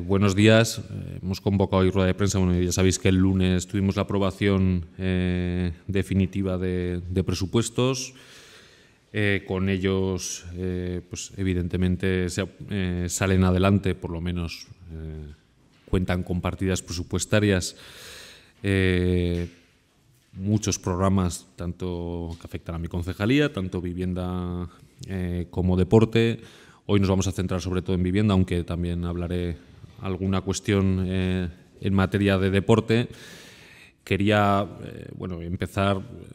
Eh, buenos días. Eh, hemos convocado hoy rueda de prensa. Bueno, ya sabéis que el lunes tuvimos la aprobación eh, definitiva de, presupuestos. con ellos, pues evidentemente, salen adelante, por lo menos cuentan con partidas presupuestarias. muchos programas, tanto que afectan a mi concejalía, tanto vivienda como deporte. Hoy nos vamos a centrar sobre todo en vivienda, aunque también hablaré alguna cuestión eh, en materia de deporte. Quería eh, bueno, empezar eh,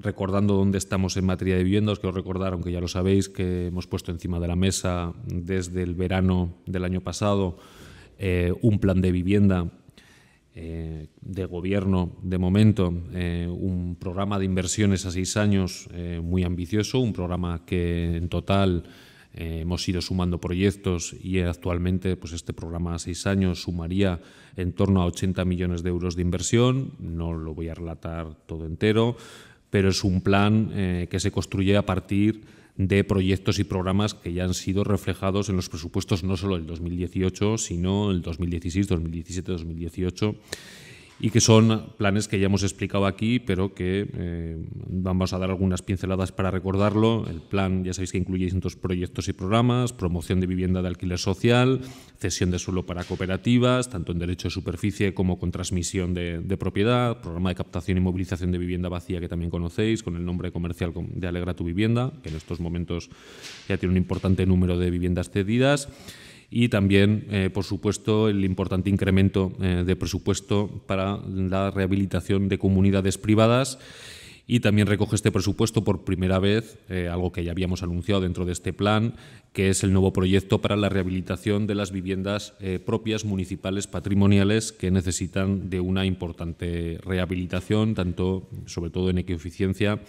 recordando dónde estamos en materia de vivienda. Os quiero recordar, aunque ya lo sabéis, que hemos puesto encima de la mesa desde el verano del año pasado un plan de vivienda de gobierno de momento, un programa de inversiones a seis años muy ambicioso, un programa que en total eh, hemos ido sumando proyectos y actualmente pues este programa a seis años sumaría en torno a 80 millones de euros de inversión. No lo voy a relatar todo entero, pero es un plan eh, que se construye a partir de proyectos y programas que ya han sido reflejados en los presupuestos no solo del 2018, sino el 2016, 2017, 2018 y que son planes que ya hemos explicado aquí, pero que eh, vamos a dar algunas pinceladas para recordarlo. El plan ya sabéis que incluye distintos proyectos y programas, promoción de vivienda de alquiler social, cesión de suelo para cooperativas, tanto en derecho de superficie como con transmisión de, de propiedad, programa de captación y movilización de vivienda vacía que también conocéis, con el nombre comercial de Alegra tu vivienda, que en estos momentos ya tiene un importante número de viviendas cedidas y también, eh, por supuesto, el importante incremento eh, de presupuesto para la rehabilitación de comunidades privadas. Y también recoge este presupuesto por primera vez, eh, algo que ya habíamos anunciado dentro de este plan, que es el nuevo proyecto para la rehabilitación de las viviendas propias municipales patrimoniales que necesitan de una importante rehabilitación, tanto sobre todo en ecoeficiencia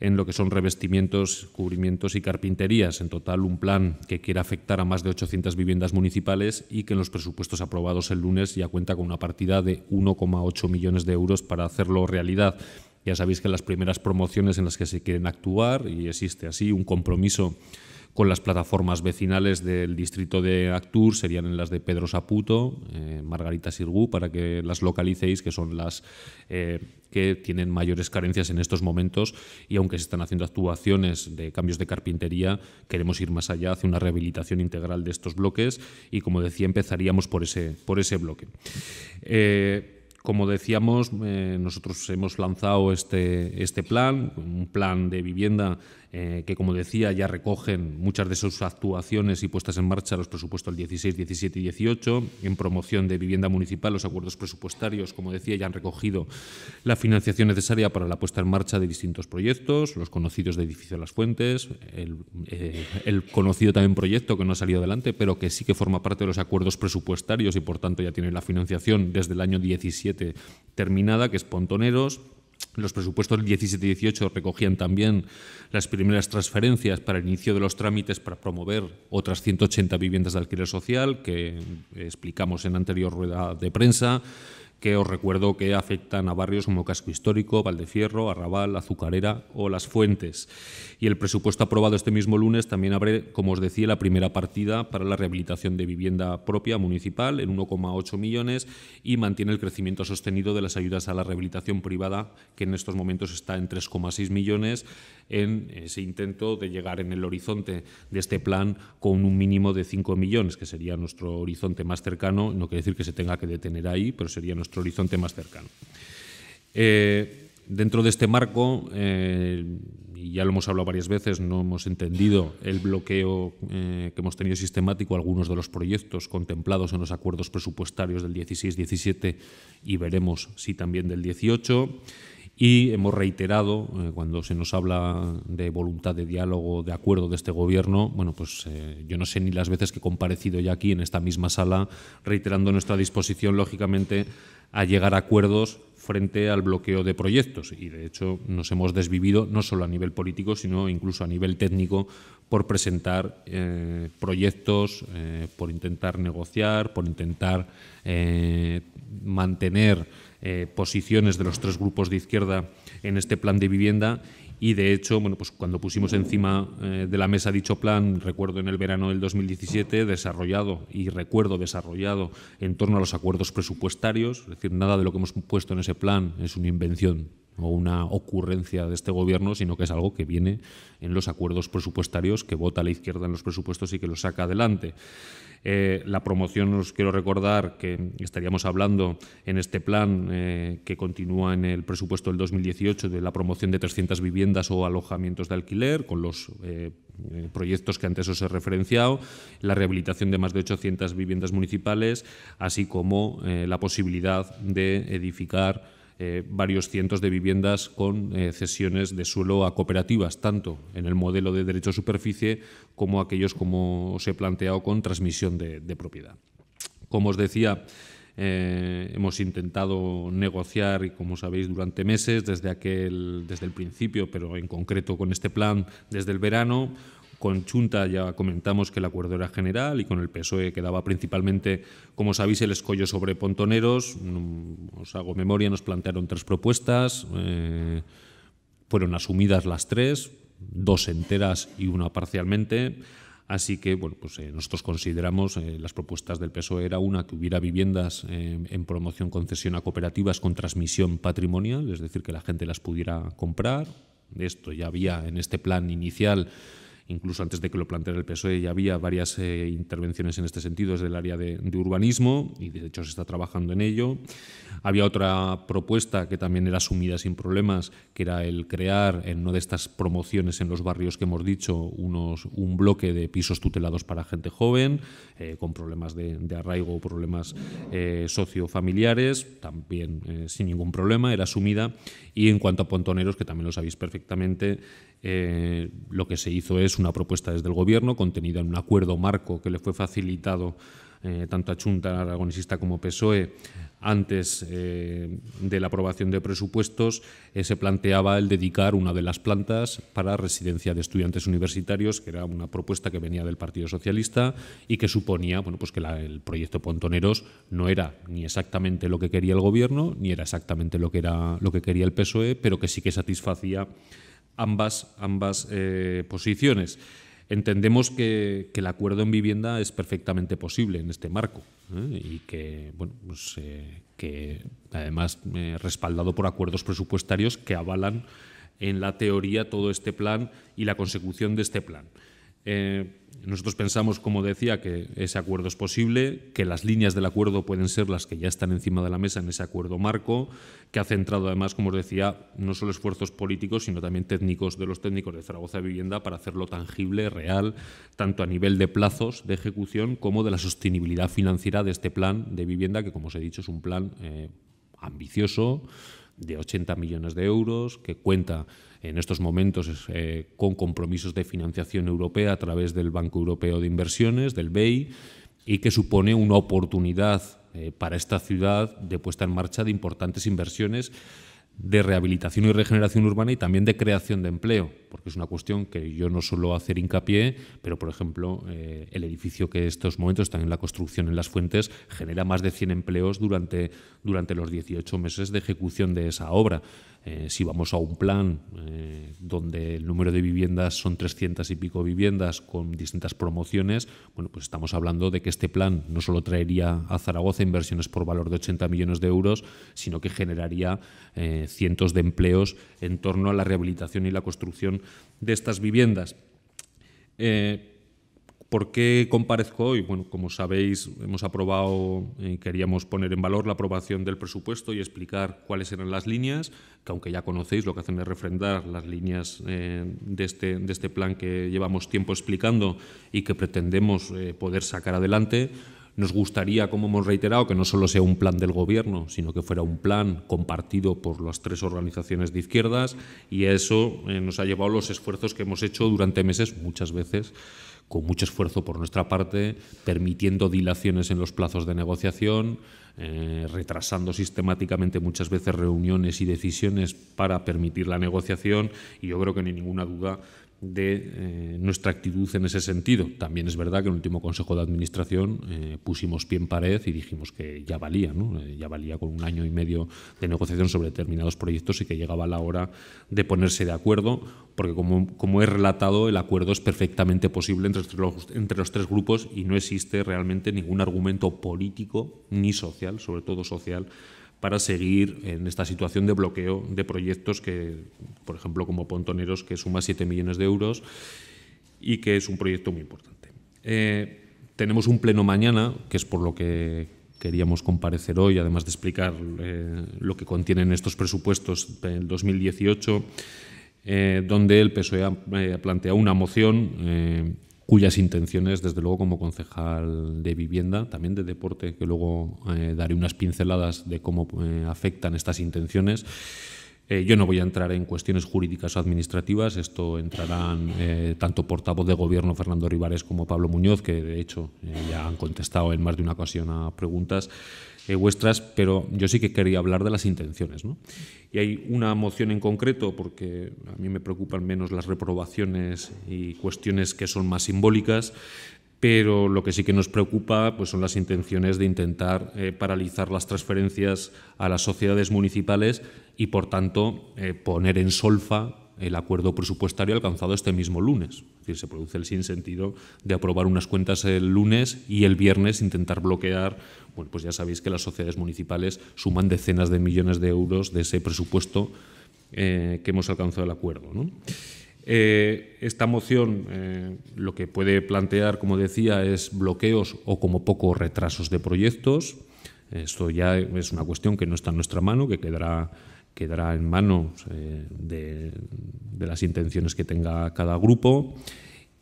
en lo que son revestimientos, cubrimientos y carpinterías. En total, un plan que quiere afectar a más de 800 viviendas municipales y que en los presupuestos aprobados el lunes ya cuenta con una partida de 1,8 millones de euros para hacerlo realidad. Ya sabéis que las primeras promociones en las que se quieren actuar y existe así un compromiso con las plataformas vecinales del distrito de Actur, serían las de Pedro Saputo, eh, Margarita Sirgu, para que las localicéis, que son las eh, que tienen mayores carencias en estos momentos y aunque se están haciendo actuaciones de cambios de carpintería, queremos ir más allá hacia una rehabilitación integral de estos bloques y como decía empezaríamos por ese, por ese bloque. Eh, como decíamos, eh, nosotros hemos lanzado este, este plan, un plan de vivienda eh, que, como decía, ya recogen muchas de sus actuaciones y puestas en marcha los presupuestos del 16, 17 y 18. En promoción de vivienda municipal, los acuerdos presupuestarios, como decía, ya han recogido la financiación necesaria para la puesta en marcha de distintos proyectos, los conocidos de Edificio de Las Fuentes, el, eh, el conocido también proyecto que no ha salido adelante, pero que sí que forma parte de los acuerdos presupuestarios y, por tanto, ya tiene la financiación desde el año 17 terminada, que es Pontoneros. Los presupuestos 17 y 18 recogían también las primeras transferencias para el inicio de los trámites para promover otras 180 viviendas de alquiler social que explicamos en anterior rueda de prensa que os recuerdo que afectan a barrios como Casco Histórico, Valdefierro, Arrabal, Azucarera o Las Fuentes. Y el presupuesto aprobado este mismo lunes también abre, como os decía, la primera partida para la rehabilitación de vivienda propia municipal en 1,8 millones y mantiene el crecimiento sostenido de las ayudas a la rehabilitación privada, que en estos momentos está en 3,6 millones, en ese intento de llegar en el horizonte de este plan con un mínimo de 5 millones, que sería nuestro horizonte más cercano. No quiere decir que se tenga que detener ahí, pero sería nuestro nuestro horizonte más cercano. Eh, dentro de este marco, eh, y ya lo hemos hablado varias veces, no hemos entendido el bloqueo eh, que hemos tenido sistemático a algunos de los proyectos contemplados en los acuerdos presupuestarios del 16-17 y veremos si también del 18. Y hemos reiterado, cuando se nos habla de voluntad de diálogo, de acuerdo de este gobierno, bueno, pues yo no sé ni las veces que he comparecido ya aquí en esta misma sala, reiterando nuestra disposición, lógicamente, a llegar a acuerdos frente al bloqueo de proyectos. Y de hecho nos hemos desvivido no solo a nivel político, sino incluso a nivel técnico por presentar eh, proyectos, eh, por intentar negociar, por intentar eh, mantener posiciones de los tres grupos de izquierda en este plan de vivienda y de hecho, bueno, pues cuando pusimos encima eh, de la mesa dicho plan, recuerdo en el verano del 2017, desarrollado y recuerdo desarrollado en torno a los acuerdos presupuestarios, es decir, nada de lo que hemos puesto en ese plan es una invención o una ocurrencia de este gobierno, sino que es algo que viene en los acuerdos presupuestarios, que vota la izquierda en los presupuestos y que los saca adelante. Eh, la promoción, os quiero recordar que estaríamos hablando en este plan eh, que continúa en el presupuesto del 2018 de la promoción de 300 viviendas o alojamientos de alquiler, con los eh, proyectos que antes os he referenciado, la rehabilitación de más de 800 viviendas municipales, así como la posibilidad de edificar eh, varios cientos de viviendas con eh, cesiones de suelo a cooperativas, tanto en el modelo de derecho a superficie como aquellos como os he planteado con transmisión de, propiedad. Como os decía, eh, hemos intentado negociar, y como sabéis, durante meses, desde, aquel, desde el principio, pero en concreto con este plan, desde el verano, con Chunta ya comentamos que el acuerdo era general y con el PSOE quedaba principalmente, como sabéis, el escollo sobre pontoneros. Mm, os hago memoria, nos plantearon tres propuestas, eh, fueron asumidas las tres, dos enteras y una parcialmente. Así que bueno, pues, eh, nosotros consideramos eh, las propuestas del PSOE era una que hubiera viviendas en promoción concesión a cooperativas con transmisión patrimonial, es decir, que la gente las pudiera comprar. Esto ya había en este plan inicial Incluso antes de que lo planteara el PSOE ya había varias eh, intervenciones en este sentido desde el área de, urbanismo y de hecho se está trabajando en ello. Había otra propuesta que también era asumida sin problemas, que era el crear en una de estas promociones en los barrios que hemos dicho unos, un bloque de pisos tutelados para gente joven, eh, con problemas de, arraigo arraigo, problemas eh, sociofamiliares, también eh, sin ningún problema, era asumida. Y en cuanto a pontoneros, que también lo sabéis perfectamente, eh, lo que se hizo es una propuesta desde el Gobierno, contenida en un acuerdo marco que le fue facilitado eh, tanto a Chunta Aragonesista como PSOE antes eh, de la aprobación de presupuestos, se planteaba el dedicar una de las plantas para residencia de estudiantes universitarios, que era una propuesta que venía del Partido Socialista y que suponía bueno, pues que el proyecto Pontoneros no era ni exactamente lo que quería el Gobierno, ni era exactamente lo que, era, lo que quería el PSOE, pero que sí que satisfacía ambas, eh, posiciones. Entendemos que, el acuerdo en vivienda es perfectamente posible en este marco ¿eh? y que, bueno, pues, eh, que además respaldado por acuerdos presupuestarios que avalan en la teoría todo este plan y la consecución de este plan. Eh, nosotros pensamos, como decía, que ese acuerdo es posible, que las líneas del acuerdo pueden ser las que ya están encima de la mesa en ese acuerdo marco, que ha centrado además, como os decía, no solo esfuerzos políticos, sino también técnicos de los técnicos de Zaragoza Vivienda para hacerlo tangible, real, tanto a nivel de plazos de ejecución como de la sostenibilidad financiera de este plan de vivienda, que como os he dicho es un plan eh, ambicioso, de 80 millones de euros, que cuenta en estos momentos eh, con compromisos de financiación europea a través del Banco Europeo de Inversiones, del BEI, y que supone una oportunidad eh, para esta ciudad de puesta en marcha de importantes inversiones de rehabilitación y regeneración urbana y también de creación de empleo, porque es una cuestión que yo no suelo hacer hincapié, pero por ejemplo eh, el edificio que estos momentos está en la construcción en las fuentes genera más de 100 empleos durante, durante los 18 meses de ejecución de esa obra. Eh, si vamos a un plan eh, donde el número de viviendas son 300 y pico viviendas con distintas promociones, bueno, pues estamos hablando de que este plan no solo traería a Zaragoza inversiones por valor de 80 millones de euros, sino que generaría eh, cientos de empleos en torno a la rehabilitación y la construcción de estas viviendas. ¿Por qué comparezco hoy? Bueno, como sabéis, hemos aprobado, y eh, queríamos poner en valor la aprobación del presupuesto y explicar cuáles eran las líneas, que aunque ya conocéis, lo que hacen es refrendar las líneas eh, este, de, este, plan que llevamos tiempo explicando y que pretendemos eh, poder sacar adelante. Nos gustaría, como hemos reiterado, que no solo sea un plan del Gobierno, sino que fuera un plan compartido por las tres organizaciones de izquierdas y eso nos ha llevado los esfuerzos que hemos hecho durante meses, muchas veces, con mucho esfuerzo por nuestra parte, permitiendo dilaciones en los plazos de negociación, eh, retrasando sistemáticamente muchas veces reuniones y decisiones para permitir la negociación y yo creo que ni ninguna duda de eh, nuestra actitud en ese sentido. También es verdad que en el último Consejo de Administración eh, pusimos pie en pared y dijimos que ya valía, ¿no? Eh, ya valía con un año y medio de negociación sobre determinados proyectos y que llegaba la hora de ponerse de acuerdo, porque como, he relatado, el acuerdo es perfectamente posible entre entre los tres grupos y no existe realmente ningún argumento político ni social, sobre todo social, para seguir en esta situación de bloqueo de proyectos que, por ejemplo, como Pontoneros, que suma 7 millones de euros y que es un proyecto muy importante. Eh, tenemos un pleno mañana, que es por lo que queríamos comparecer hoy, además de explicar eh, lo que contienen estos presupuestos del 2018, eh, donde el PSOE ha, plantea una moción cuyas intenciones, desde luego, como concejal de vivienda, también de deporte, que luego eh, daré unas pinceladas de cómo eh, afectan estas intenciones. Eh, yo no voy a entrar en cuestiones jurídicas o administrativas, esto entrarán tanto portavoz de gobierno Fernando Rivares como Pablo Muñoz, que de hecho ya han contestado en más de una ocasión a preguntas. Eh, vuestras, pero yo sí que quería hablar de las intenciones. ¿no? Y hay una moción en concreto, porque a mí me preocupan menos las reprobaciones y cuestiones que son más simbólicas, pero lo que sí que nos preocupa pues, son las intenciones de intentar eh, paralizar las transferencias a las sociedades municipales y, por tanto, eh, poner en solfa el acuerdo presupuestario alcanzado este mismo lunes. Es decir, se produce el sinsentido de aprobar unas cuentas el lunes y el viernes intentar bloquear. Bueno, pues ya sabéis que las sociedades municipales suman decenas de millones de euros de ese presupuesto eh, que hemos alcanzado el acuerdo. Eh, esta moción eh, lo que puede plantear, como decía, es bloqueos o como poco retrasos de proyectos. Esto ya es una cuestión que no está en nuestra mano, que quedará quedará en manos eh, de, las intenciones que tenga cada grupo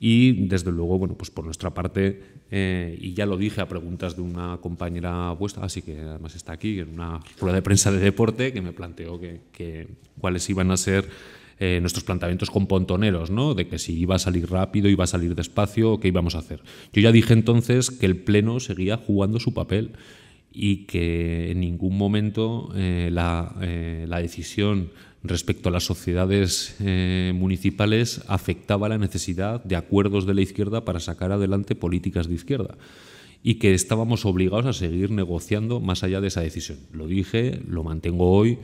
y desde luego, bueno, pues por nuestra parte, eh, y ya lo dije a preguntas de una compañera vuestra, así que además está aquí en una rueda de prensa de deporte que me planteó que, cuáles iban a ser eh, nuestros planteamientos con pontoneros, ¿no? De que si iba a salir rápido, iba a salir despacio, qué íbamos a hacer. Yo ya dije entonces que el Pleno seguía jugando su papel y que en ningún momento eh, eh, la, decisión respecto a las sociedades eh, municipales afectaba la necesidad de acuerdos de la izquierda para sacar adelante políticas de izquierda y que estábamos obligados a seguir negociando más allá de esa decisión. Lo dije, lo mantengo hoy,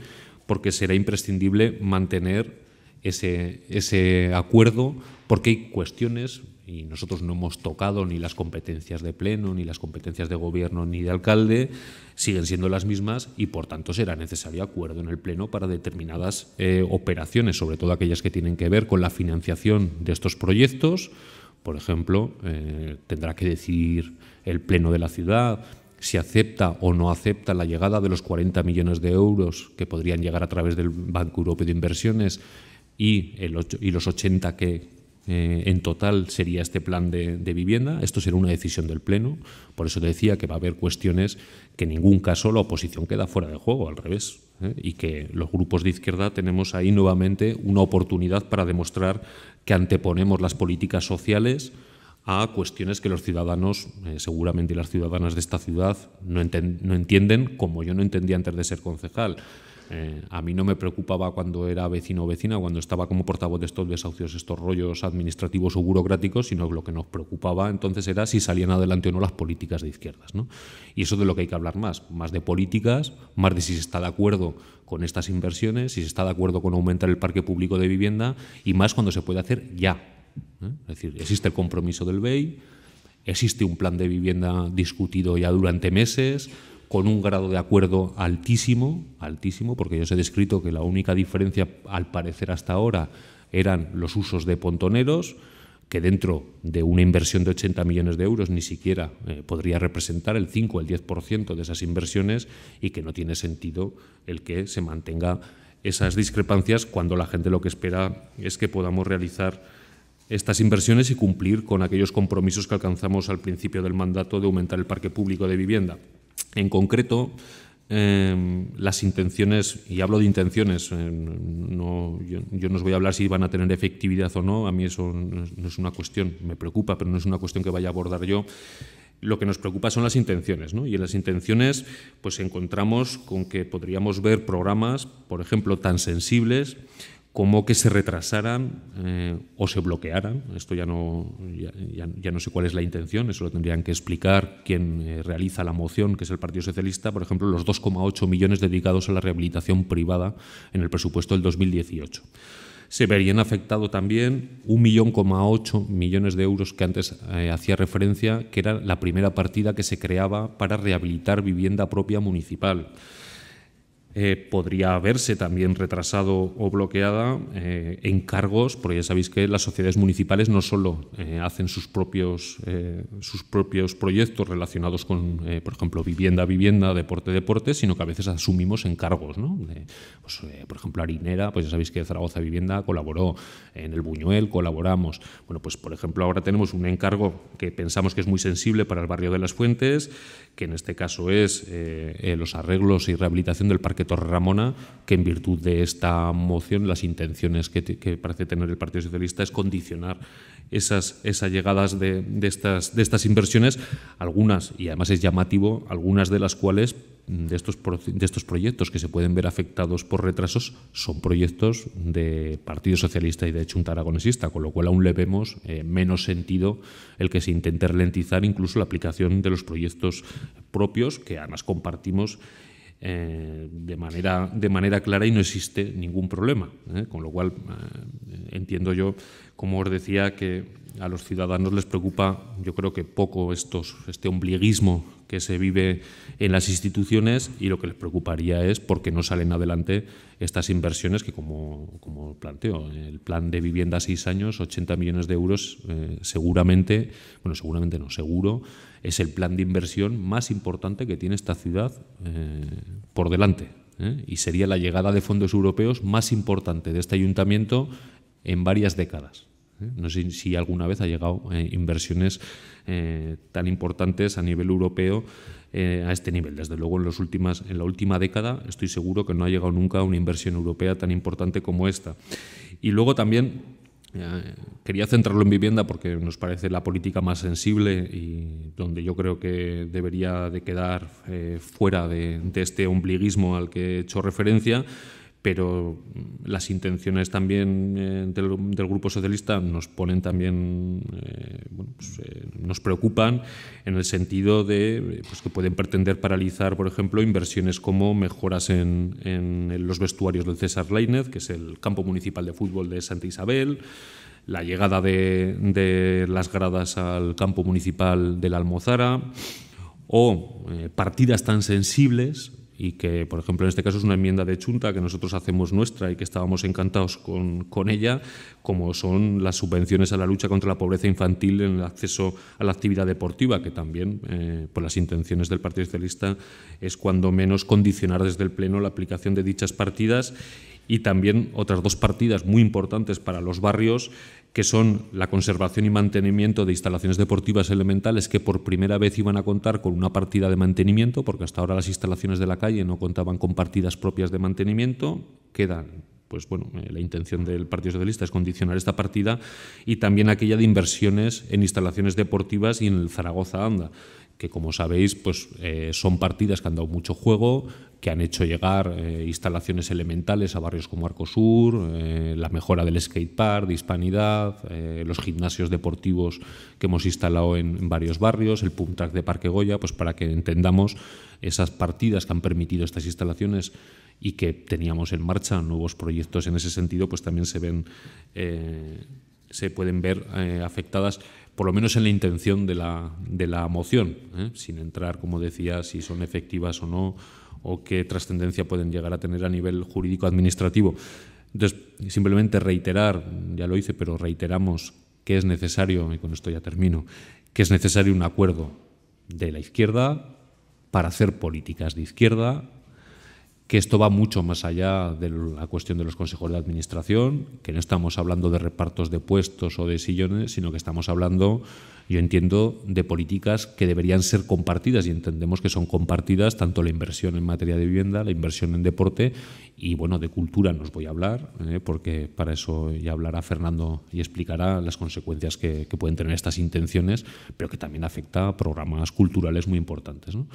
porque será imprescindible mantener ese, ese acuerdo, porque hay cuestiones y nosotros no hemos tocado ni las competencias de pleno, ni las competencias de gobierno, ni de alcalde, siguen siendo las mismas y por tanto será necesario acuerdo en el pleno para determinadas eh, operaciones, sobre todo aquellas que tienen que ver con la financiación de estos proyectos. Por ejemplo, eh, tendrá que decidir el pleno de la ciudad si acepta o no acepta la llegada de los 40 millones de euros que podrían llegar a través del Banco Europeo de Inversiones y, y los 80 que eh, en total sería este plan de, vivienda. Esto será una decisión del Pleno. Por eso te decía que va a haber cuestiones que en ningún caso la oposición queda fuera de juego, al revés. ¿eh? Y que los grupos de izquierda tenemos ahí nuevamente una oportunidad para demostrar que anteponemos las políticas sociales a cuestiones que los ciudadanos, eh, seguramente las ciudadanas de esta ciudad, no, no entienden como yo no entendía antes de ser concejal. Eh, a mí no me preocupaba cuando era vecino o vecina, cuando estaba como portavoz de estos desahucios, estos rollos administrativos o burocráticos, sino lo que nos preocupaba entonces era si salían adelante o no las políticas de izquierdas. Y eso de lo que hay que hablar más, más de políticas, más de si se está de acuerdo con estas inversiones, si se está de acuerdo con aumentar el parque público de vivienda y más cuando se puede hacer ya. ¿eh? Es decir, existe el compromiso del BEI, existe un plan de vivienda discutido ya durante meses, con un grado de acuerdo altísimo, altísimo, porque yo os he descrito que la única diferencia, al parecer hasta ahora, eran los usos de pontoneros, que dentro de una inversión de 80 millones de euros ni siquiera eh, podría representar el 5 o el 10% de esas inversiones y que no tiene sentido el que se mantenga esas discrepancias cuando la gente lo que espera es que podamos realizar estas inversiones y cumplir con aquellos compromisos que alcanzamos al principio del mandato de aumentar el parque público de vivienda. En concreto, em, las intenciones, y hablo de intenciones, em, no, yo, no os voy a hablar si van a tener efectividad o no, a mí eso no es, una cuestión, me preocupa, pero no es una cuestión que vaya a abordar yo. Lo que nos preocupa son las intenciones, ¿no? y en las intenciones pues encontramos con que podríamos ver programas, por ejemplo, tan sensibles como que se retrasaran eh, o se bloquearan. Esto ya no, ya, no sé cuál es la intención, eso lo tendrían que explicar quien eh, realiza la moción, que es el Partido Socialista, por ejemplo, los 2,8 millones dedicados a la rehabilitación privada en el presupuesto del 2018. Se verían afectados también 1,8 millones de euros que antes eh, hacía referencia, que era la primera partida que se creaba para rehabilitar vivienda propia municipal. Eh, podría haberse también retrasado o bloqueada eh, encargos, porque ya sabéis que las sociedades municipales no solo eh, hacen sus propios, sus propios proyectos relacionados con, por ejemplo, vivienda, vivienda, deporte, deporte, sino que a veces asumimos encargos. ¿no? Pues, por ejemplo, Harinera, pues ya sabéis que Zaragoza Vivienda colaboró, en el Buñuel colaboramos. Bueno, pues por ejemplo, ahora tenemos un encargo que pensamos que es muy sensible para el barrio de las Fuentes, que en este caso es eh, eh, los arreglos y rehabilitación del Parque Torre Ramona, que en virtud de esta moción las intenciones que, parece tener el Partido Socialista es condicionar esas, esas llegadas de, estas, de estas inversiones, algunas, y además es llamativo, algunas de las cuales de estos, de estos proyectos que se pueden ver afectados por retrasos son proyectos de Partido Socialista y de chunta Aragonesista, con lo cual aún le vemos eh, menos sentido el que se intente ralentizar incluso la aplicación de los proyectos propios que además compartimos eh, de, manera, de manera clara y no existe ningún problema. ¿eh? Con lo cual, eh, entiendo yo, como os decía, que a los ciudadanos les preocupa, yo creo que poco estos, este ombliguismo que se vive en las instituciones y lo que les preocuparía es por qué no salen adelante estas inversiones que, como, como planteo, el plan de vivienda a seis años, 80 millones de euros, seguramente, bueno, seguramente no, seguro, es el plan de inversión más importante que tiene esta ciudad eh, por delante. ¿eh? Y sería la llegada de fondos europeos más importante de este ayuntamiento en varias décadas. ¿eh? No sé si alguna vez ha llegado inversiones tan importantes a nivel europeo a este nivel. Desde luego, en, últimas, en la última década estoy seguro que no ha llegado nunca una inversión europea tan importante como esta. Y luego también eh, quería centrarlo en vivienda porque nos parece la política más sensible y donde yo creo que debería de quedar eh, fuera de, de, este ombliguismo al que he hecho referencia pero las intenciones también eh, del, Grupo Socialista nos ponen también, eh, bueno, pues, eh, nos preocupan en el sentido de pues, que pueden pretender paralizar, por ejemplo, inversiones como mejoras en, los vestuarios del César Leinez, que es el campo municipal de fútbol de Santa Isabel, la llegada de las gradas al campo municipal de la Almozara o partidas tan sensibles y que, por ejemplo, en este caso es una enmienda de Chunta que nosotros hacemos nuestra y que estábamos encantados con, ella, como son las subvenciones a la lucha contra la pobreza infantil en el acceso a la actividad deportiva, que también, eh, por las intenciones del Partido Socialista, es cuando menos condicionar desde el Pleno la aplicación de dichas partidas y también otras dos partidas muy importantes para los barrios que son la conservación y mantenimiento de instalaciones deportivas elementales que por primera vez iban a contar con una partida de mantenimiento, porque hasta ahora las instalaciones de la calle no contaban con partidas propias de mantenimiento, quedan pues, bueno, eh, la intención del Partido Socialista es condicionar esta partida y también aquella de inversiones en instalaciones deportivas y en el Zaragoza Anda que como sabéis pues eh, son partidas que han dado mucho juego, que han hecho llegar eh, instalaciones elementales a barrios como Arcosur, eh, la mejora del skate park de Hispanidad, los gimnasios deportivos que hemos instalado en, varios barrios, el Pumtrack de Parque Goya, pues para que entendamos esas partidas que han permitido estas instalaciones y que teníamos en marcha nuevos proyectos en ese sentido, pues también se ven eh, se pueden ver eh, afectadas, por lo menos en la intención de la, de la moción, ¿eh? sin entrar, como decía, si son efectivas o no, o qué trascendencia pueden llegar a tener a nivel jurídico-administrativo. Entonces, simplemente reiterar, ya lo hice, pero reiteramos que es necesario, y con esto ya termino, que es necesario un acuerdo de la izquierda para hacer políticas de izquierda que esto va mucho más allá de la cuestión de los consejos de administración, que no estamos hablando de repartos de puestos o de sillones, sino que estamos hablando, yo entiendo, de políticas que deberían ser compartidas y entendemos que son compartidas tanto la inversión en materia de vivienda, la inversión en deporte y, bueno, de cultura nos voy a hablar, ¿eh? porque para eso ya hablará Fernando y explicará las consecuencias que, que pueden tener estas intenciones, pero que también afecta a programas culturales muy importantes. ¿no?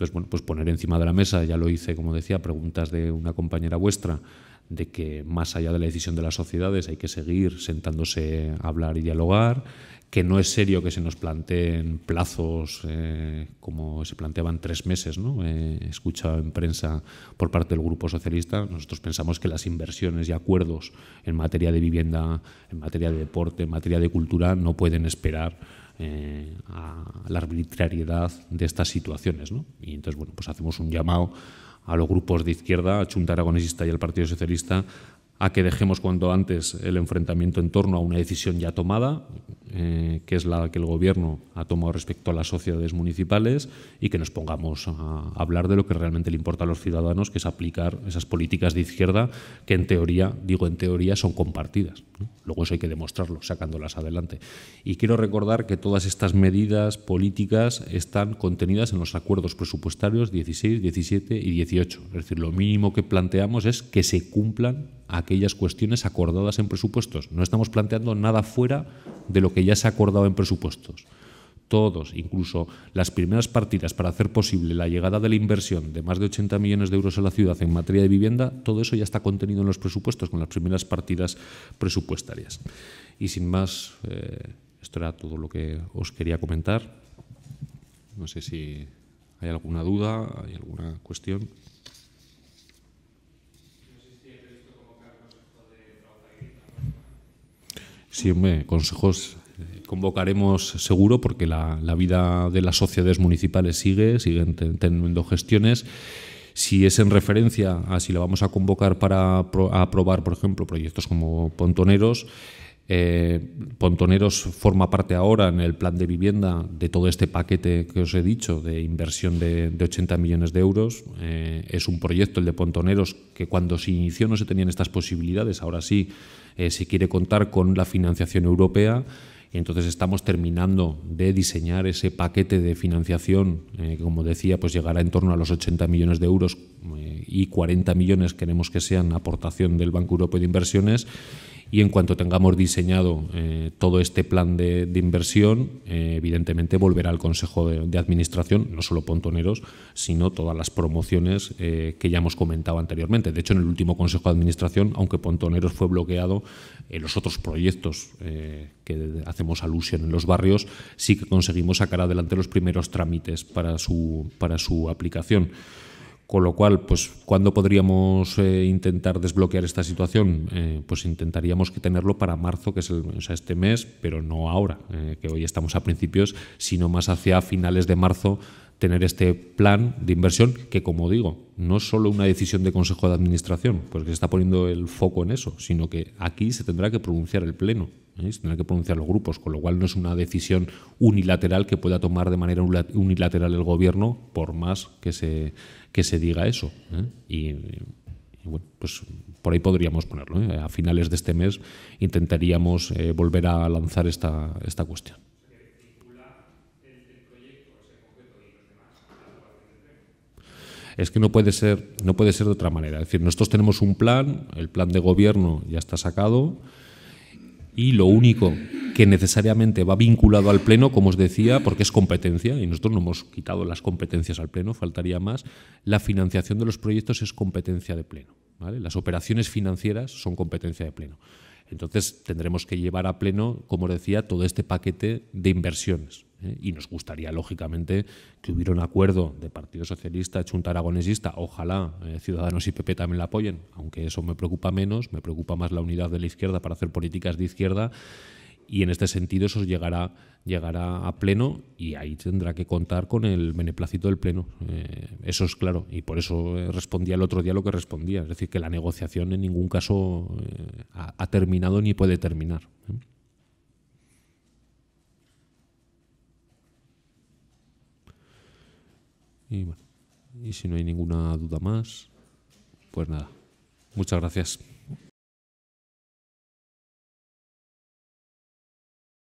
Entonces, bueno, pues poner encima de la mesa, ya lo hice, como decía, preguntas de una compañera vuestra, de que más allá de la decisión de las sociedades hay que seguir sentándose a hablar y dialogar, que no es serio que se nos planteen plazos eh, como se planteaban tres meses, ¿no? Eh, he escuchado en prensa por parte del Grupo Socialista, nosotros pensamos que las inversiones y acuerdos en materia de vivienda, en materia de deporte, en materia de cultura, no pueden esperar eh, a la arbitrariedad de estas situaciones. Y entonces, bueno, pues hacemos un llamado a los grupos de izquierda, a Junta Aragonesista y al Partido Socialista, a que dejemos cuanto antes el enfrentamiento en torno a una decisión ya tomada, eh, que es la que el Gobierno ha tomado respecto a las sociedades municipales, y que nos pongamos a hablar de lo que realmente le importa a los ciudadanos, que es aplicar esas políticas de izquierda que en teoría, digo en teoría, son compartidas. Luego eso hay que demostrarlo sacándolas adelante. Y quiero recordar que todas estas medidas políticas están contenidas en los acuerdos presupuestarios 16, 17 y 18. Es decir, lo mínimo que planteamos es que se cumplan aquellas cuestiones acordadas en presupuestos. No estamos planteando nada fuera de lo que ya se ha acordado en presupuestos todos, incluso las primeras partidas para hacer posible la llegada de la inversión de más de 80 millones de euros a la ciudad en materia de vivienda, todo eso ya está contenido en los presupuestos, con las primeras partidas presupuestarias. Y sin más, eh, esto era todo lo que os quería comentar. No sé si hay alguna duda, hay alguna cuestión. hombre, consejos convocaremos seguro porque la, vida de las sociedades municipales sigue, siguen teniendo gestiones si es en referencia a si la vamos a convocar para aprobar, por ejemplo, proyectos como Pontoneros, eh, Pontoneros forma parte ahora en el plan de vivienda de todo este paquete que os he dicho de inversión de, 80 millones de euros. Eh, es un proyecto, el de Pontoneros, que cuando se inició no se tenían estas posibilidades. Ahora sí eh, se quiere contar con la financiación europea entonces estamos terminando de diseñar ese paquete de financiación, eh, que como decía, pues llegará en torno a los 80 millones de euros eh, y 40 millones queremos que sean aportación del Banco Europeo de Inversiones y en cuanto tengamos diseñado eh, todo este plan de, inversión, eh, evidentemente volverá al Consejo de, Administración, no solo Pontoneros, sino todas las promociones eh, que ya hemos comentado anteriormente. De hecho, en el último Consejo de Administración, aunque Pontoneros fue bloqueado, los otros proyectos que hacemos alusión en los barrios sí que conseguimos sacar adelante los primeros trámites para su, para su aplicación. Con lo cual, pues, ¿cuándo podríamos eh, intentar desbloquear esta situación? Eh, pues intentaríamos que tenerlo para marzo, que es este mes, pero no ahora, eh, que hoy estamos a principios, sino más hacia finales de marzo, tener este plan de inversión que, como digo, no es solo una decisión de Consejo de Administración, porque pues se está poniendo el foco en eso, sino que aquí se tendrá que pronunciar el Pleno, ¿eh? se tendrá que pronunciar los grupos, con lo cual no es una decisión unilateral que pueda tomar de manera unilateral el Gobierno, por más que se, que se diga eso. ¿eh? Y, bueno, pues por ahí podríamos ponerlo. ¿eh? A finales de este mes intentaríamos volver a lanzar esta, esta cuestión. es que no puede ser, no puede ser de otra manera. Es decir, nosotros tenemos un plan, el plan de gobierno ya está sacado, y lo único que necesariamente va vinculado al Pleno, como os decía, porque es competencia, y nosotros no hemos quitado las competencias al Pleno, faltaría más, la financiación de los proyectos es competencia de Pleno. Las operaciones financieras son competencia de Pleno. Entonces tendremos que llevar a Pleno, como os decía, todo este paquete de inversiones. Y nos gustaría, lógicamente, que hubiera un acuerdo de Partido Socialista, un Aragonesista, ojalá eh, Ciudadanos y PP también la apoyen, aunque eso me preocupa menos, me preocupa más la unidad de la izquierda para hacer políticas de izquierda y en este sentido eso llegará, llegará a pleno y ahí tendrá que contar con el beneplácito del pleno. Eh, eso es claro y por eso eh, respondía el otro día lo que respondía, es decir, que la negociación en ningún caso ha, terminado ni puede terminar. Y bueno, y si no hay ninguna duda más, pues nada. Muchas gracias.